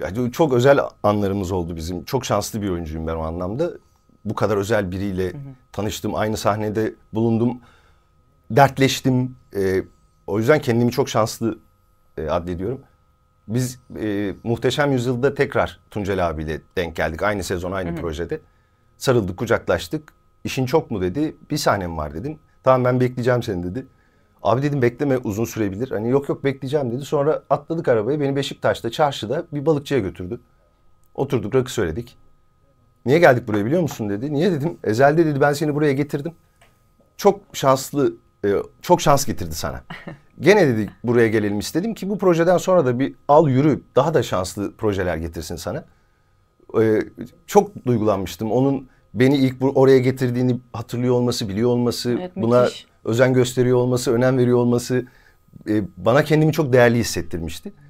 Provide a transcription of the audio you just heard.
yani çok özel anlarımız oldu bizim. Çok şanslı bir oyuncuyum ben o anlamda. Bu kadar özel biriyle hı hı. tanıştım, aynı sahnede bulundum, dertleştim. E, o yüzden kendimi çok şanslı e, addediyorum. Biz e, Muhteşem Yüzyıl'da tekrar Tuncel abiyle denk geldik. Aynı sezon, aynı Hı-hı. projede. Sarıldık, kucaklaştık. İşin çok mu dedi. Bir sahnem var dedim. Tamam ben bekleyeceğim seni dedi. Abi dedim bekleme uzun sürebilir. Hani yok yok bekleyeceğim dedi. Sonra atladık arabaya. Beni Beşiktaş'ta çarşıda bir balıkçıya götürdü. Oturduk rakı söyledik. Niye geldik buraya biliyor musun dedi. Niye dedim. Ezelde dedi ben seni buraya getirdim. Çok şanslı, e, çok şans getirdi sana. Gene dedi buraya gelelim istedim ki bu projeden sonra da bir al yürü daha da şanslı projeler getirsin sana. E, çok duygulanmıştım. Onun beni ilk oraya getirdiğini hatırlıyor olması, biliyor olması, evet, buna müthiş özen gösteriyor olması, önem veriyor olması e, bana kendimi çok değerli hissettirmişti.